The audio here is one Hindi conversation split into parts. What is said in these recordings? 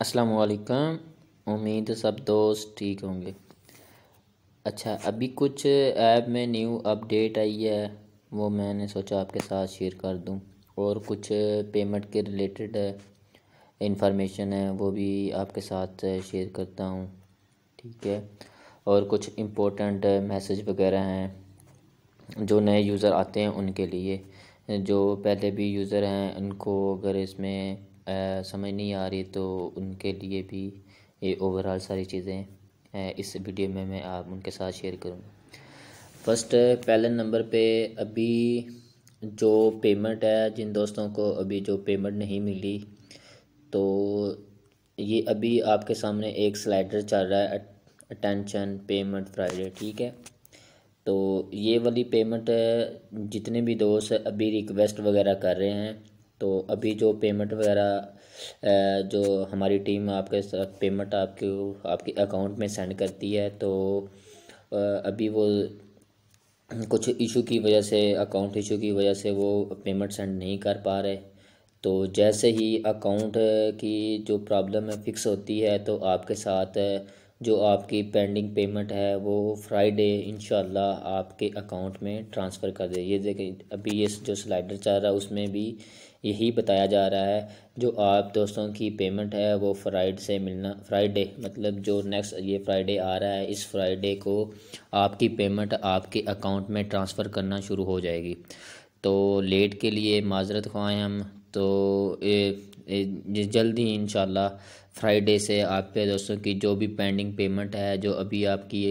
असलकम उम्मीद सब दोस्त ठीक होंगे अच्छा अभी कुछ ऐप में न्यू अपडेट आई है वो मैंने सोचा आपके साथ शेयर कर दूं और कुछ पेमेंट के रिलेटेड इंफॉर्मेशन है वो भी आपके साथ शेयर करता हूँ ठीक है और कुछ इम्पोर्टेंट मैसेज वगैरह हैं जो नए यूज़र आते हैं उनके लिए जो पहले भी यूज़र हैं उनको अगर इसमें समझ नहीं आ रही तो उनके लिए भी ये ओवरऑल सारी चीज़ें इस वीडियो में मैं आप उनके साथ शेयर करूँगा फर्स्ट पहले नंबर पे अभी जो पेमेंट है जिन दोस्तों को अभी जो पेमेंट नहीं मिली तो ये अभी आपके सामने एक स्लाइडर चल रहा है अटेंशन पेमेंट फ्राइडे ठीक है तो ये वाली पेमेंट जितने भी दोस्त अभी रिक्वेस्ट वगैरह कर रहे हैं तो अभी जो पेमेंट वगैरह जो हमारी टीम आपके साथ पेमेंट आपके आपके अकाउंट में सेंड करती है तो अभी वो कुछ इशू की वजह से अकाउंट इशू की वजह से वो पेमेंट सेंड नहीं कर पा रहे तो जैसे ही अकाउंट की जो प्रॉब्लम है फिक्स होती है तो आपके साथ जो आपकी पेंडिंग पेमेंट है वो फ्राइडे इन आपके अकाउंट में ट्रांसफ़र कर दे ये देखें अभी ये जो स्लाइडर चल रहा है उसमें भी यही बताया जा रहा है जो आप दोस्तों की पेमेंट है वो फ्राइड से मिलना फ्राइडे मतलब जो नेक्स्ट ये फ्राइडे आ रहा है इस फ्राइडे को आपकी पेमेंट आपके अकाउंट में ट्रांसफ़र करना शुरू हो जाएगी तो लेट के लिए माजरत ख्वाहें हम तो ए, ए, जल्दी इन फ्राइडे से आपके दोस्तों की जो भी पेंडिंग पेमेंट है जो अभी आपकी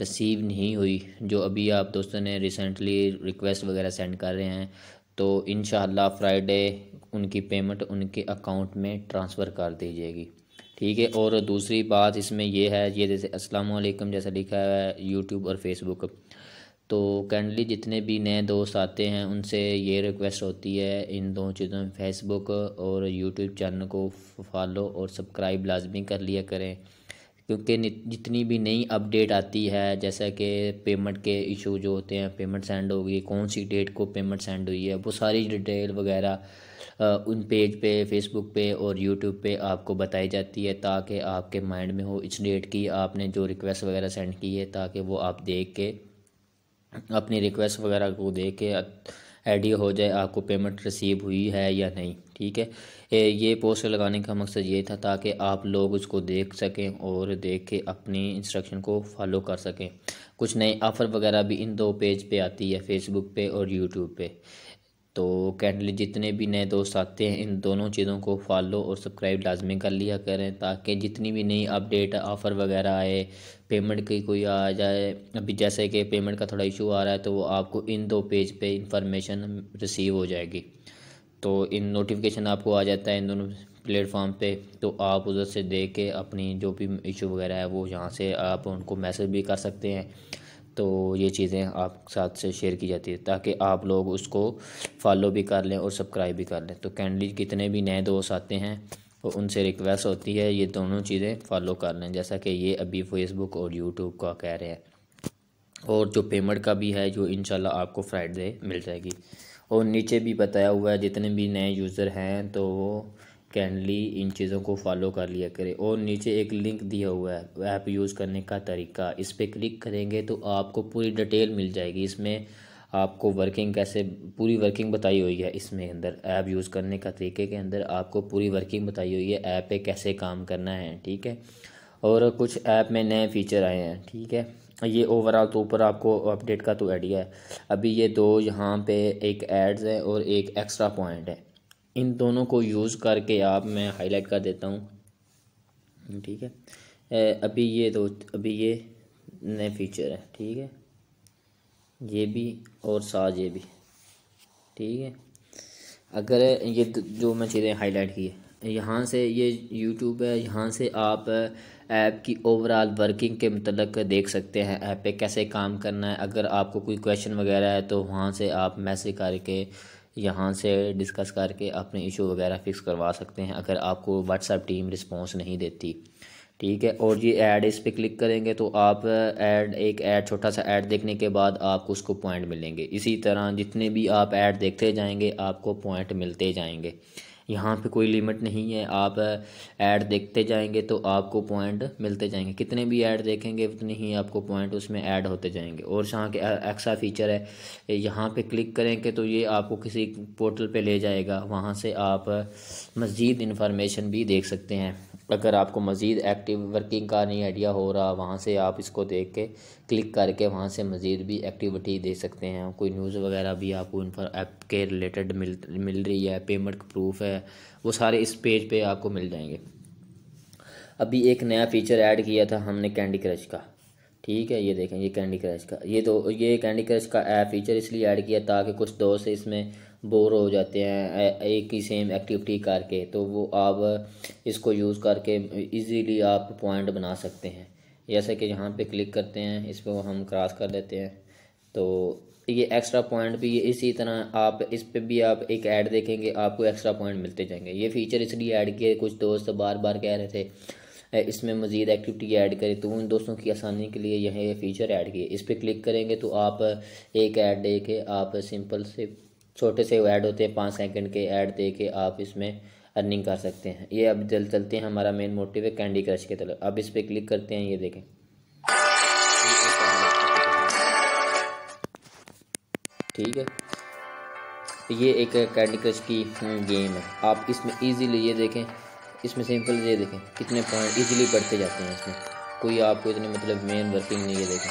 रिसीव नहीं हुई जो अभी आप दोस्तों ने रिसेंटली रिक्वेस्ट वगैरह सेंड कर रहे हैं तो इन फ्राइडे उनकी पेमेंट उनके अकाउंट में ट्रांसफ़र कर दी जाएगी ठीक है और दूसरी बात इसमें यह है ये जैसे वालेकुम जैसा लिखा है यूट्यूब और फेसबुक तो कैंडली जितने भी नए दोस्त आते हैं उनसे ये रिक्वेस्ट होती है इन दोनों चीज़ों में फेसबुक और यूट्यूब चैनल को फॉलो और सब्सक्राइब लाजमी कर लिया करें क्योंकि जितनी भी नई अपडेट आती है जैसे कि पेमेंट के इशू जो होते हैं पेमेंट सेंड होगी कौन सी डेट को पेमेंट सेंड हुई है वो सारी डिटेल वगैरह उन पेज पे फेसबुक पे और यूट्यूब पे आपको बताई जाती है ताकि आपके माइंड में हो इस डेट की आपने जो रिक्वेस्ट वगैरह सेंड की है ताकि वो आप देख के अपनी रिक्वेस्ट वगैरह को देख के आइडिया हो जाए आपको पेमेंट रिसीव हुई है या नहीं ठीक है ये पोस्टर लगाने का मकसद ये था ताकि आप लोग उसको देख सकें और देख के अपनी इंस्ट्रक्शन को फॉलो कर सकें कुछ नए ऑफ़र वगैरह भी इन दो पेज पे आती है फेसबुक पे और यूट्यूब पे तो कैंडली जितने भी नए दोस्त आते हैं इन दोनों चीज़ों को फॉलो और सब्सक्राइब लाजमी कर लिया करें ताकि जितनी भी नई अपडेट ऑफ़र वगैरह आए पेमेंट की कोई आ जाए अभी जैसे कि पेमेंट का थोड़ा इशू आ रहा है तो वो आपको इन दो पेज पे इंफॉर्मेशन रिसीव हो जाएगी तो इन नोटिफिकेशन आपको आ जाता है इन दोनों प्लेटफॉर्म पर तो आप उधर से देख के अपनी जो भी इशू वगैरह है वो यहाँ से आप उनको मैसेज भी कर सकते हैं तो ये चीज़ें आप साथ से शेयर की जाती है ताकि आप लोग उसको फॉलो भी कर लें और सब्सक्राइब भी कर लें तो कैंडली कितने भी नए दोस्त आते हैं तो उनसे रिक्वेस्ट होती है ये दोनों चीज़ें फॉलो कर लें जैसा कि ये अभी फेसबुक और यूट्यूब का कह रहे हैं और जो पेमेंट का भी है जो इन आपको फ्राइडे मिल जाएगी और नीचे भी बताया हुआ है जितने भी नए यूज़र हैं तो वो कैंडली इन चीज़ों को फॉलो कर लिया करें और नीचे एक लिंक दिया हुआ है ऐप यूज़ करने का तरीका इस पर क्लिक करेंगे तो आपको पूरी डिटेल मिल जाएगी इसमें आपको वर्किंग कैसे पूरी वर्किंग बताई हुई है इसमें अंदर ऐप यूज़ करने का तरीके के अंदर आपको पूरी वर्किंग बताई हुई है ऐप पे कैसे काम करना है ठीक है और कुछ ऐप में नए फीचर आए हैं ठीक है ये ओवरऑल तो ऊपर आपको अपडेट का तो आइडिया है अभी ये दो यहाँ पे एक एड्स है और एक एक्स्ट्रा पॉइंट है इन दोनों को यूज़ करके आप मैं हाईलाइट कर देता हूँ ठीक है अभी ये दो अभी ये नए फीचर है ठीक है ये भी और साज ये भी ठीक है अगर ये जो मैं चीज़ें हाईलाइट की है यहाँ से ये यूट्यूब है यहाँ से आप ऐप की ओवरऑल वर्किंग के मतलब देख सकते हैं ऐप पे कैसे काम करना है अगर आपको कोई क्वेश्चन वगैरह है तो वहाँ से आप मैसेज करके यहाँ से डिस्कस करके अपने इशू वगैरह फ़िक्स करवा सकते हैं अगर आपको व्हाट्सअप टीम रिस्पॉन्स नहीं देती ठीक है और ये ऐड इस पर क्लिक करेंगे तो आप ऐड एक ऐड छोटा सा ऐड देखने के बाद आपको उसको पॉइंट मिलेंगे इसी तरह जितने भी आप ऐड देखते जाएंगे आपको पॉइंट मिलते जाएंगे यहाँ पे कोई लिमिट नहीं है आप ऐड देखते जाएंगे तो आपको पॉइंट मिलते जाएंगे कितने भी ऐड देखेंगे उतने ही आपको पॉइंट उसमें ऐड होते जाएंगे और जहाँ के एक्सा फीचर है यहाँ पे क्लिक करेंगे तो ये आपको किसी पोर्टल पे ले जाएगा वहाँ से आप मज़ीद इन्फॉर्मेशन भी देख सकते हैं अगर आपको मज़ीद एक्टिव वर्किंग का नहीं आइडिया हो रहा वहाँ से आप इसको देख के क्लिक करके वहाँ से मज़ीद भी एक्टिविटी दे सकते हैं कोई न्यूज़ वगैरह भी आपको ऐप के रिलेटेड मिल मिल रही है पेमेंट प्रूफ है है वो सारे इस पेज पे आपको मिल जाएंगे अभी एक नया फीचर ऐड किया था हमने कैंडी क्रश का ठीक है ये देखें ये कैंडी क्रश का ये तो ये कैंडी क्रश का ऐप फीचर इसलिए ऐड किया ताकि कुछ दोस्त इसमें बोर हो जाते हैं एक ही सेम एक्टिविटी करके तो वो आप इसको यूज़ करके इजीली आप पॉइंट बना सकते हैं जैसे कि यहाँ पे क्लिक करते हैं इस पर हम क्रॉस कर देते हैं तो ये एक्स्ट्रा पॉइंट भी इसी तरह आप इस पर भी आप एक ऐड देखेंगे आपको एक्स्ट्रा पॉइंट मिलते जाएंगे ये फीचर इसलिए ऐड किए कुछ दोस्त बार बार कह रहे थे इसमें मज़ीद एक्टिविटी ऐड करें तो उन दोस्तों की आसानी के लिए यहाँ ये फीचर ऐड किए इस पर क्लिक करेंगे तो आप एक ऐड दे के आप सिंपल से छोटे से ऐड होते हैं पाँच सेकेंड के ऐड दे के आप इसमें अर्निंग कर सकते हैं ये अब जल चलते हैं हमारा मेन मोटिव है कैंडी क्रश के तरफ अब इस पर क्लिक करते हैं ये देखें ठीक है ये एक कैंडी क्रश की गेम हम्म, है आप इसमें इजीली ये देखें इसमें सिंपल ये देखें कितने पॉइंट इजीली बढ़ते जाते हैं इसमें कोई आपको इतने मतलब मेन वर्किंग नहीं ये देखें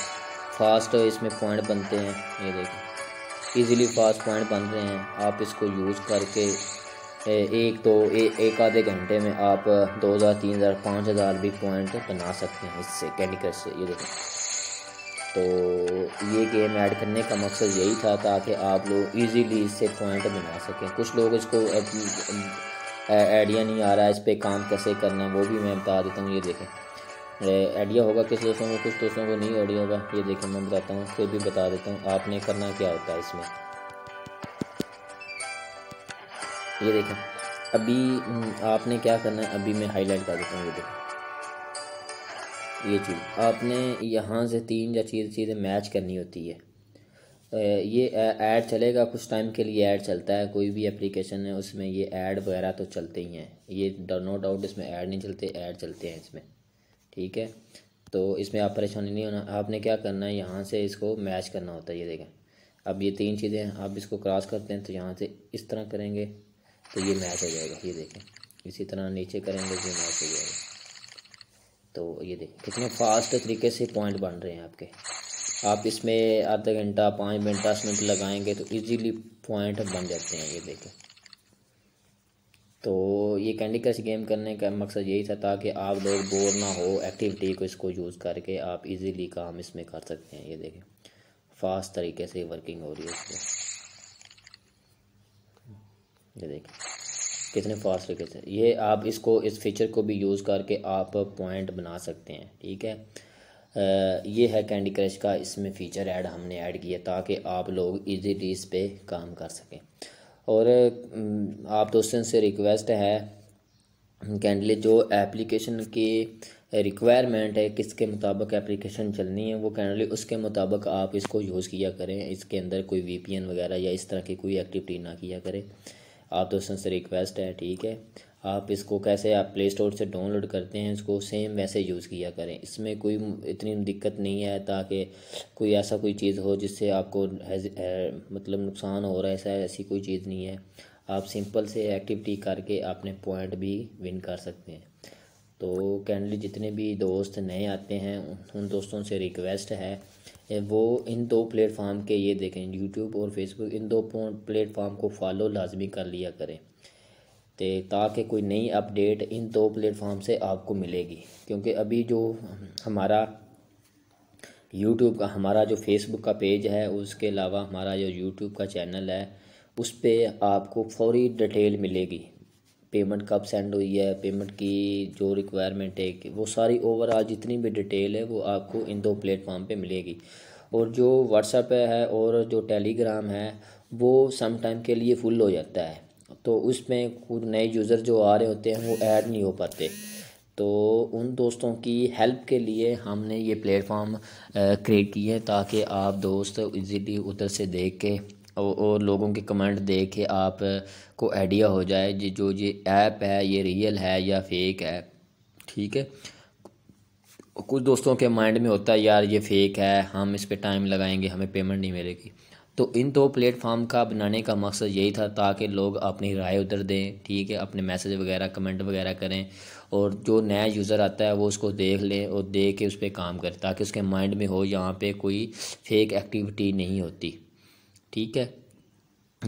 फास्ट इसमें पॉइंट बनते हैं ये देखें इजीली फास्ट पॉइंट बन रहे हैं आप इसको यूज़ करके एक तो ए, एक आधे घंटे में आप दो हज़ार तीन हज़ार पाँच हज़ार भी पॉइंट बना सकते हैं इससे कैंडी क्रश से ये देखें तो ये गेम ऐड करने का मकसद यही था ताकि आप लोग इजीली इससे पॉइंट बना सकें कुछ लोग इसको आइडिया नहीं आ रहा है इस पर काम कैसे करना वो भी मैं बता देता हूँ ये देखें आइडिया होगा किस दोस्तों को कुछ दोस्तों को नहीं आइडिया होगा ये देखें मैं बताता हूँ फिर भी बता देता हूँ आपने करना क्या होता है इसमें ये देखें अभी हम्म, आपने क्या करना है अभी मैं हाईलाइट कर देता हूँ ये देखें ये चीज़ आपने यहाँ से तीन या चीज़ चीज़ें मैच करनी होती है ये ऐड चलेगा कुछ टाइम के लिए ऐड चलता है कोई भी एप्लीकेशन है उसमें ये ऐड वगैरह तो चलते ही हैं ये नो डाउट इसमें ऐड नहीं चलते ऐड चलते हैं इसमें ठीक है तो इसमें आप परेशानी नहीं होना आपने क्या करना है यहाँ से इसको मैच करना होता है ये देखें अब ये तीन चीज़ें हैं आप इसको क्रॉस करते हैं तो यहाँ से इस तरह करेंगे तो ये मैच हो जाएगा ये देखें इसी तरह नीचे करेंगे तो ये मैच हो जाएगा तो ये देखें कितने फास्ट तरीके से पॉइंट बन रहे हैं आपके आप इसमें आधा घंटा पाँच मिनट दस मिनट लगाएंगे तो इजीली पॉइंट बन जाते हैं ये देखें तो ये कैंडी क्रश गेम करने का मकसद यही था ताकि आप लोग बोर ना हो एक्टिविटी को इसको यूज़ करके आप इजीली काम इसमें कर सकते हैं ये देखें फास्ट तरीके से वर्किंग हो रही है इसमें ये देखें कितने फास्ट तरीके से ये आप इसको इस फीचर को भी यूज़ करके आप पॉइंट बना सकते हैं ठीक है आ, ये है कैंडी क्रश का इसमें फ़ीचर ऐड हमने ऐड किया ताकि आप लोग इजी इस पर काम कर सकें और आप दोस्तों से रिक्वेस्ट है कैंडली जो एप्लीकेशन की रिक्वायरमेंट है किसके मुताबिक एप्लीकेशन चलनी है वो कैंडली उसके मुताबिक आप इसको यूज़ किया करें इसके अंदर कोई वीपीएन वगैरह या इस तरह की कोई एक्टिविटी ना किया करें आप दोस्तों से रिक्वेस्ट है ठीक है आप इसको कैसे आप प्ले स्टोर से डाउनलोड करते हैं इसको सेम वैसे यूज़ किया करें इसमें कोई इतनी दिक्कत नहीं है ताकि कोई ऐसा कोई चीज़ हो जिससे आपको मतलब नुकसान हो रहा है ऐसा ऐसी कोई चीज़ नहीं है आप सिंपल से एक्टिविटी करके अपने पॉइंट भी विन कर सकते हैं तो कैंडली जितने भी दोस्त नए आते हैं उन दोस्तों से रिक्वेस्ट है वो इन दो प्लेटफार्म के ये देखें यूट्यूब और फेसबुक इन दो प्लेटफार्म को फॉलो लाजमी कर लिया करें तो ताकि कोई नई अपडेट इन दो प्लेटफार्म से आपको मिलेगी क्योंकि अभी जो हमारा यूट्यूब का हमारा जो फेसबुक का पेज है उसके अलावा हमारा जो यूट्यूब का चैनल है उस पर आपको फौरी डिटेल मिलेगी पेमेंट कब सेंड हुई है पेमेंट की जो रिक्वायरमेंट है वो सारी ओवरऑल जितनी भी डिटेल है वो आपको इन दो प्लेटफॉर्म पे मिलेगी और जो व्हाट्सएप है और जो टेलीग्राम है वो सम टाइम के लिए फुल हो जाता है तो उसमें कुछ नए यूज़र जो आ रहे होते हैं वो ऐड नहीं हो पाते तो उन दोस्तों की हेल्प के लिए हमने ये प्लेटफॉर्म क्रिएट किए ताकि आप दोस्त इजीली उधर से देख के और लोगों के कमेंट देख के आप को आइडिया हो जाए ये जो ये ऐप है ये रियल है या फेक है ठीक है कुछ दोस्तों के माइंड में होता है यार ये फेक है हम इस पर टाइम लगाएंगे हमें पेमेंट नहीं मिलेगी तो इन दो तो प्लेटफार्म का बनाने का मकसद यही था ताकि लोग अपनी राय उधर दें ठीक है अपने मैसेज वगैरह कमेंट वगैरह करें और जो नया यूज़र आता है वो उसको देख लें और देख के उस पर काम करें ताकि उसके माइंड में हो यहाँ पे कोई फेक एक्टिविटी नहीं होती ठीक है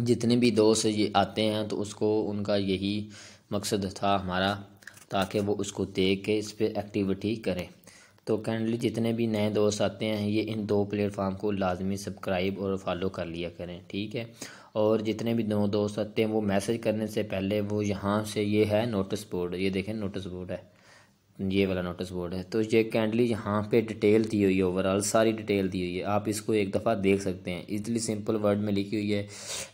जितने भी दोस्त ये आते हैं तो उसको उनका यही मकसद था हमारा ताकि वो उसको देख के इस पर एक्टिविटी करें तो कैंडली जितने भी नए दोस्त आते हैं ये इन दो प्लेटफार्म को लाजमी सब्सक्राइब और फॉलो कर लिया करें ठीक है और जितने भी दो दोस्त आते हैं वो मैसेज करने से पहले वो यहाँ से ये है नोटिस बोर्ड ये देखें नोटिस बोर्ड है ये वाला नोटिस बोर्ड है तो ये कैंडली यहाँ पे डिटेल दी हुई है ओवरऑल सारी डिटेल दी हुई है आप इसको एक दफ़ा देख सकते हैं इजली सिंपल वर्ड में लिखी हुई है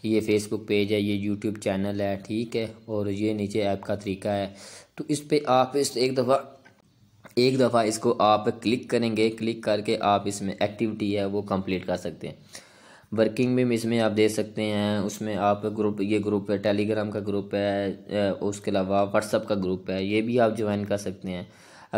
ये फेसबुक पेज है ये यूट्यूब चैनल है ठीक है और ये नीचे ऐप का तरीका है तो इस पर आप इस एक दफ़ा एक दफ़ा इसको आप क्लिक करेंगे क्लिक करके आप इसमें एक्टिविटी है वो कम्प्लीट कर सकते हैं वर्किंग में इसमें आप दे सकते हैं उसमें आप ग्रुप ये ग्रुप है टेलीग्राम का ग्रुप है उसके अलावा व्हाट्सअप का ग्रुप है ये भी आप ज्वाइन कर सकते हैं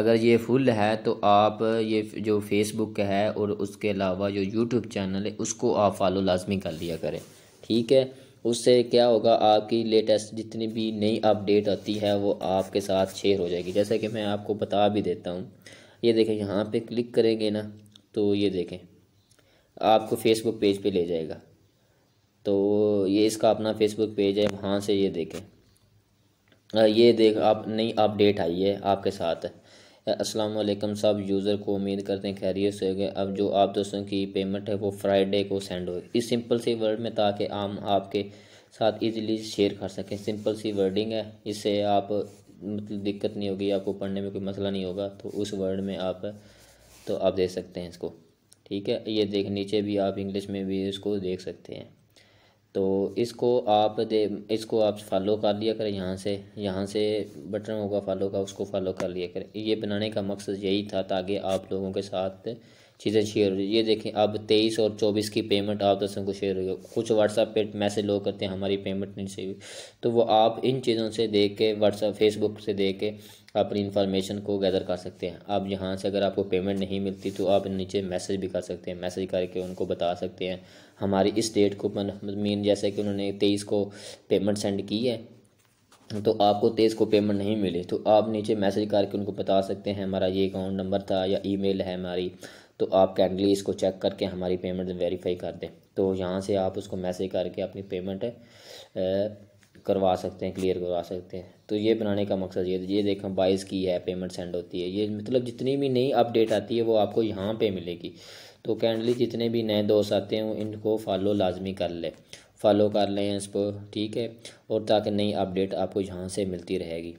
अगर ये फुल है तो आप ये जो फेसबुक है और उसके अलावा जो यूट्यूब चैनल है उसको आप फॉलो लाजमी कर लिया करें ठीक है उससे क्या होगा आपकी लेटेस्ट जितनी भी नई अपडेट आती है वो आपके साथ शेयर हो जाएगी जैसे कि मैं आपको बता भी देता हूँ ये देखें यहाँ पे क्लिक करेंगे ना तो ये देखें आपको फेसबुक पेज पे ले जाएगा तो ये इसका अपना फेसबुक पेज है वहाँ से ये देखें ये देख आप नई अपडेट आई है आपके साथ अस्सलाम वालेकुम सब यूज़र को उम्मीद करते हैं खैरियत से गए अब जो आप दोस्तों की पेमेंट है वो फ्राइडे को सेंड हो इस सिंपल सी वर्ड में ताकि आम आपके साथ इजीली शेयर कर सकें सिंपल सी वर्डिंग है इससे आप मतलब दिक्कत नहीं होगी आपको पढ़ने में कोई मसला नहीं होगा तो उस वर्ड में आप तो आप दे सकते हैं इसको ठीक है ये देख नीचे भी आप इंग्लिश में भी इसको देख सकते हैं तो इसको आप दे इसको आप फॉलो कर लिया करें यहाँ से यहाँ से बटन होगा फॉलो का उसको फॉलो कर लिया करें ये बनाने का मकसद यही था ताकि आप लोगों के साथ चीज़ें शेयर हो रही ये देखें अब तेईस और चौबीस की पेमेंट आप दस को शेयर हो कुछ व्हाट्सअप पे मैसेज लोग करते हैं हमारी पेमेंट नहीं सही हुई तो वो आप इन चीज़ों से देख के व्हाट्सअप फेसबुक से देख के अपनी इन्फॉर्मेशन को गैदर कर सकते हैं आप यहाँ से अगर आपको पेमेंट नहीं मिलती तो आप नीचे मैसेज भी कर सकते हैं मैसेज करके उनको बता सकते हैं हमारी इस डेट को मीन जैसे कि उन्होंने तेईस को पेमेंट सेंड की है तो आपको तेईस को पेमेंट नहीं मिले तो आप नीचे मैसेज करके उनको बता सकते हैं हमारा ये अकाउंट नंबर था या ईमेल है हमारी तो आप कैंडली इसको चेक करके हमारी पेमेंट वेरीफाई कर दें तो यहाँ से आप उसको मैसेज करके अपनी पेमेंट करवा सकते हैं क्लियर करवा सकते हैं तो ये बनाने का मकसद ये ये देखें बाइस की है पेमेंट सेंड होती है ये मतलब जितनी भी नई अपडेट आती है वो आपको यहाँ पे मिलेगी तो कैंडली जितने भी नए दोस्त आते हैं इनको फॉलो लाजमी कर ले फॉलो कर लें इसको ठीक है और ताकि नई अपडेट आपको यहाँ से मिलती रहेगी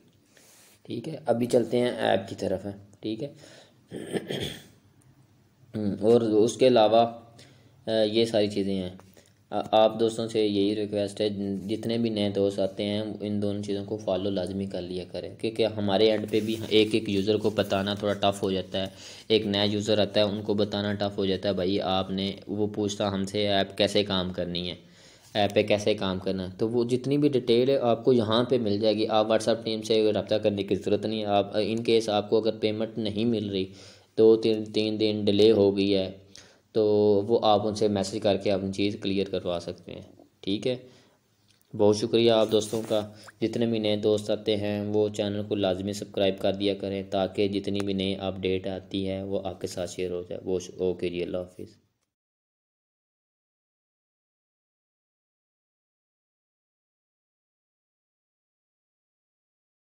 ठीक है अभी चलते हैं ऐप की तरफ है ठीक है हम्म, और उसके अलावा ये सारी चीज़ें हैं आप दोस्तों से यही रिक्वेस्ट है जितने भी नए दोस्त आते हैं इन दोनों चीज़ों को फॉलो लाजमी कर लिया करें क्योंकि हमारे एंड पे भी एक एक यूज़र को बताना थोड़ा टफ़ हो जाता है एक नया यूज़र आता है उनको बताना टफ़ हो जाता है भाई आपने वो पूछता हमसे ऐप कैसे काम करनी है ऐप पे कैसे काम करना है तो वो जितनी भी डिटेल है आपको यहाँ पे मिल जाएगी आप व्हाट्सअप टीम से रब्ता करने की ज़रूरत नहीं आप इन केस आपको अगर पेमेंट नहीं मिल रही दो तीन तीन दिन डिले हो गई है तो वो आप उनसे मैसेज करके अपनी चीज़ क्लियर करवा सकते हैं ठीक है बहुत शुक्रिया आप दोस्तों का जितने भी नए दोस्त आते हैं वो चैनल को लाजमी सब्सक्राइब कर दिया करें ताकि जितनी भी नई अपडेट आती है वो आपके साथ शेयर हो जाए वो ओके जी अल्लाह हाफिज़